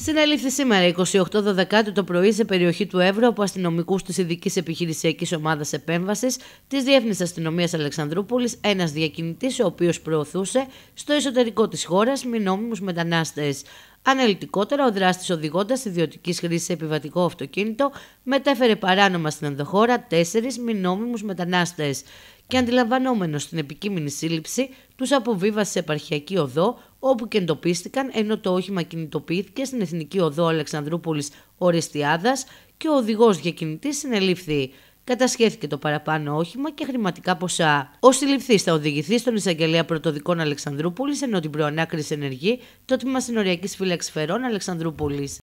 Συνελήφθη σήμερα 28 Δεκάτου το πρωί σε περιοχή του Εύρω... από αστυνομικούς της Ειδικής Επιχειρησιακής Ομάδας Επέμβασης της Διεύνη Αστυνομίας Αλεξανδρούπολης ένας διακινητής, ο οποίος προωθούσε στο εσωτερικό της χώρας μη νόμιμους μετανάστες. Αναλυτικότερα, ο δράστης οδηγώντας ιδιωτικής χρήσης σε επιβατικό αυτοκίνητο μετέφερε παράνομα στην ενδοχώρα τέσσερις μη νόμιμους μετανάστες και αντιλαμβανόμενος την επικείμενη σύλληψη, τους αποβίβασε σε επαρχιακή οδό, όπου και εντοπίστηκαν ενώ το όχημα κινητοποιήθηκε στην Εθνική Οδό Αλεξανδρούπολης Ορεστιάδας και ο οδηγός διακινητής συνελήφθη. Κατασχέθηκε το παραπάνω όχημα και χρηματικά ποσά. Ο συλληφθής θα οδηγηθεί στον εισαγγελέα πρωτοδικών Αλεξανδρούπολης, ενώ την προανάκριση ενεργεί το τμήμα συνοριακής φύλαξης Φερών Αλεξανδρούπολης.